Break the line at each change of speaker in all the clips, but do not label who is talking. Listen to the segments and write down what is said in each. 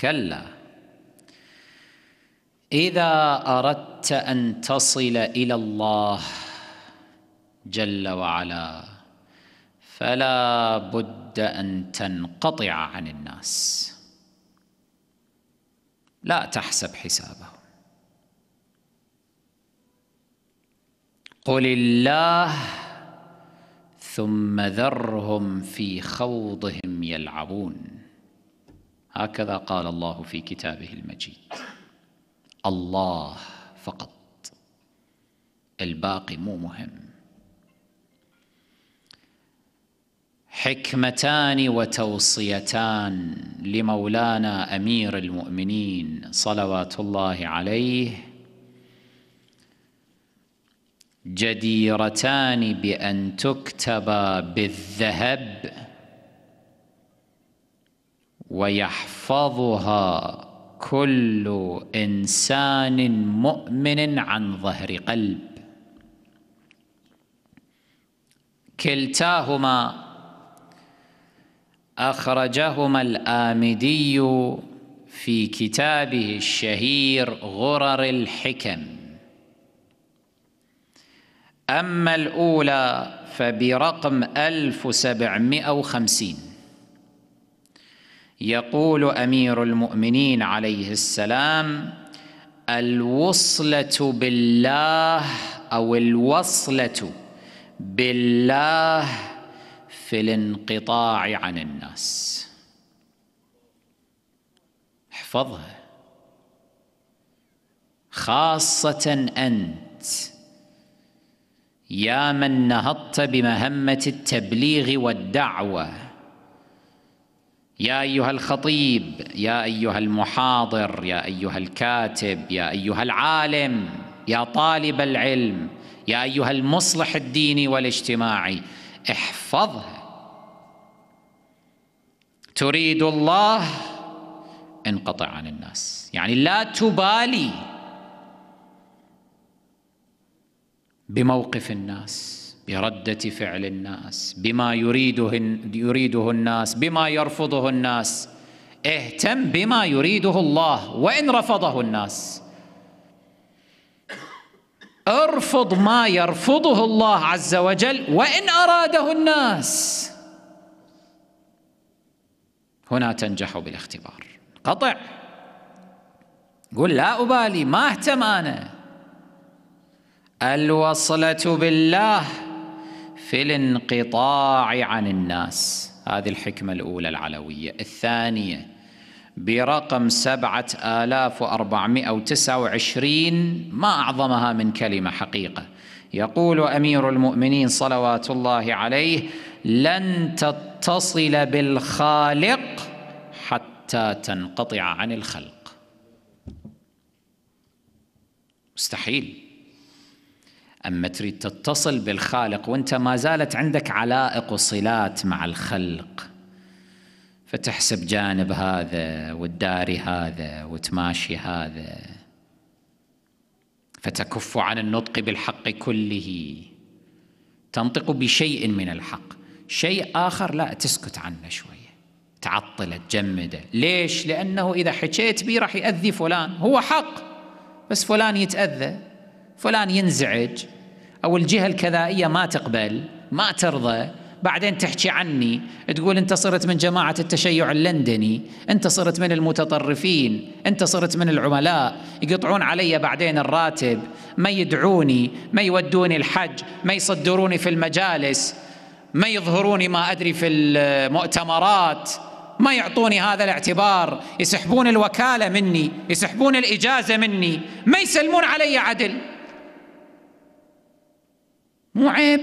كلا إذا أردت أن تصل إلى الله جل وعلا فلا بد أن تنقطع عن الناس لا تحسب حسابه قل الله ثم ذرهم في خوضهم يلعبون هكذا قال الله في كتابه المجيد الله فقط الباقي مو مهم حكمتان وتوصيتان لمولانا امير المؤمنين صلوات الله عليه جديرتان بان تكتبا بالذهب ويحفظها كل انسان مؤمن عن ظهر قلب كلتاهما اخرجهما الامدي في كتابه الشهير غرر الحكم اما الاولى فبرقم 1750 يقول امير المؤمنين عليه السلام الوصله بالله او الوصله بالله في الانقطاع عن الناس احفظها خاصه انت يا من نهضت بمهمه التبليغ والدعوه يا ايها الخطيب يا ايها المحاضر يا ايها الكاتب يا ايها العالم يا طالب العلم يا ايها المصلح الديني والاجتماعي احفظها تريد الله انقطع عن الناس يعني لا تبالي بموقف الناس برده فعل الناس بما يريده يريده الناس بما يرفضه الناس اهتم بما يريده الله وان رفضه الناس ارفض ما يرفضه الله عز وجل وان اراده الناس هنا تنجح بالاختبار قطع قل لا ابالي ما اهتم انا الوصله بالله في الانقطاع عن الناس هذه الحكمة الأولى العلوية الثانية برقم سبعة آلاف وأربعمائة وتسعة وعشرين ما أعظمها من كلمة حقيقة يقول أمير المؤمنين صلوات الله عليه لن تتصل بالخالق حتى تنقطع عن الخلق مستحيل أما تريد تتصل بالخالق وأنت ما زالت عندك علائق وصلات مع الخلق فتحسب جانب هذا والداري هذا وتماشي هذا فتكف عن النطق بالحق كله تنطق بشيء من الحق شيء آخر لا تسكت عنه شوية تعطله تجمده ليش؟ لأنه إذا حكيت به راح يأذي فلان هو حق بس فلان يتأذى فلان ينزعج او الجهه الكذائيه ما تقبل ما ترضى بعدين تحكي عني تقول انت صرت من جماعه التشيع اللندني انت صرت من المتطرفين انت صرت من العملاء يقطعون علي بعدين الراتب ما يدعوني ما يودوني الحج ما يصدروني في المجالس ما يظهروني ما ادري في المؤتمرات ما يعطوني هذا الاعتبار يسحبون الوكاله مني يسحبون الاجازه مني ما يسلمون علي عدل مو عيب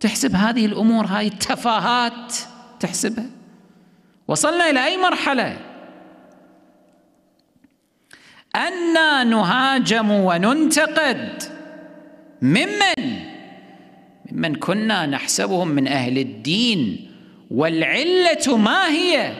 تحسب هذه الامور هاي التفاهات تحسبها وصلنا الى اي مرحله أنا نهاجم وننتقد ممن ممن كنا نحسبهم من أهل الدين والعلة ما هي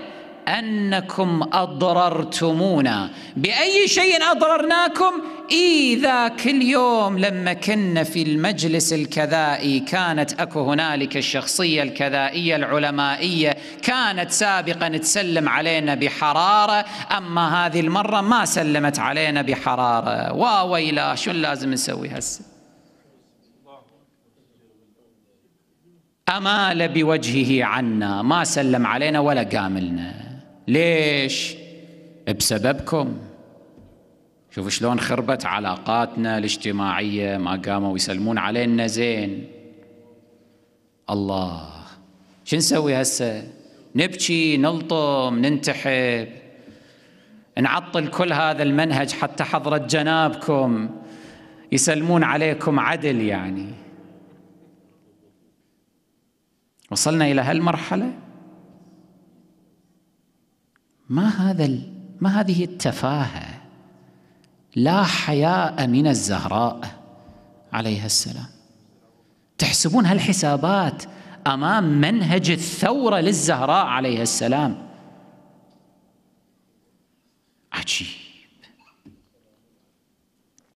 أنكم أضررتمونا بأي شيء أضررناكم إذا ذاك اليوم لما كنا في المجلس الكذائي كانت أكو هنالك الشخصية الكذائية العلمائية كانت سابقا تسلم علينا بحرارة أما هذه المرة ما سلمت علينا بحرارة واويلا شو لازم نسوي هسه أمال بوجهه عنا ما سلم علينا ولا قاملنا ليش بسببكم شوفوا شلون خربت علاقاتنا الاجتماعية ما قاموا يسلمون علينا زين الله شو نسوي هسه نبكي نلطم ننتحب نعطل كل هذا المنهج حتى حضرة جنابكم يسلمون عليكم عدل يعني وصلنا إلى هالمرحلة ما هذا ما هذه التفاهه لا حياء من الزهراء عليها السلام تحسبون هالحسابات امام منهج الثوره للزهراء عليها السلام عجيب